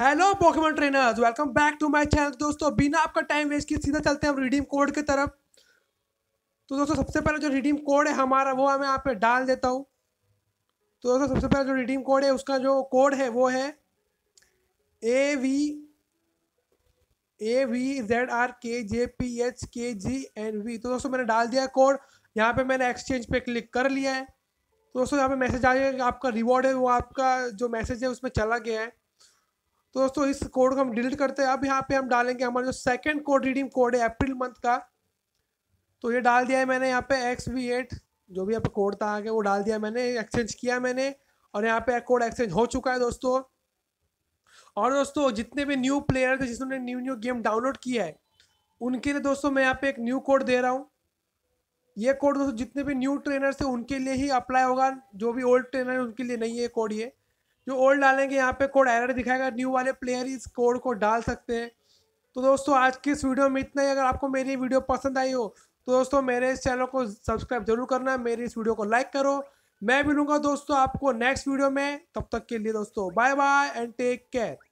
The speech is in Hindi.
hello Pokemon trainers welcome back to my channel दोस्तों बिना आपका टाइम वेस्ट किए सीधा चलते हैं हम रिडीम कोड की तरफ तो दोस्तों सबसे पहले जो रिडीम कोड है हमारा वो मैं यहाँ पे डाल देता हूँ तो दोस्तों सबसे पहले जो रिडीम कोड है उसका जो कोड है वो है A V A V Z R K J P H के जी एन वी तो दोस्तों मैंने डाल दिया कोड यहाँ पर मैंने एक्सचेंज पर क्लिक कर लिया है तो दोस्तों यहाँ पर मैसेज आ गया आपका रिवॉर्ड है वो आपका जो मैसेज है उसमें चला गया है तो दोस्तों इस कोड को हम डिलीट करते हैं अब यहाँ पे हम डालेंगे हमारा जो सेकंड कोड रिडीम कोड है अप्रैल मंथ का तो ये डाल दिया है मैंने यहाँ पे एक्स वी एट जो भी यहाँ कोड था आगे वो डाल दिया मैंने एक्सचेंज किया मैंने और यहाँ पे कोड एक्सचेंज हो चुका है दोस्तों और दोस्तों जितने भी न्यू प्लेयर थे जिन्होंने न्यू न्यू गेम डाउनलोड किया है उनके लिए दोस्तों मैं यहाँ पे एक न्यू कोड दे रहा हूँ ये कोड दोस्तों जितने भी न्यू ट्रेनर्स थे उनके लिए ही अप्लाई होगा जो भी ओल्ड ट्रेनर है उनके लिए नहीं है कोड ये जो ओल्ड डालेंगे यहाँ पे कोड एरर दिखाएगा न्यू वाले प्लेयर इस कोड को डाल सकते हैं तो दोस्तों आज की इस वीडियो में इतना ही अगर आपको मेरी वीडियो पसंद आई हो तो दोस्तों मेरे इस चैनल को सब्सक्राइब जरूर करना मेरी इस वीडियो को लाइक करो मैं मिलूंगा दोस्तों आपको नेक्स्ट वीडियो में तब तक के लिए दोस्तों bye bye and take care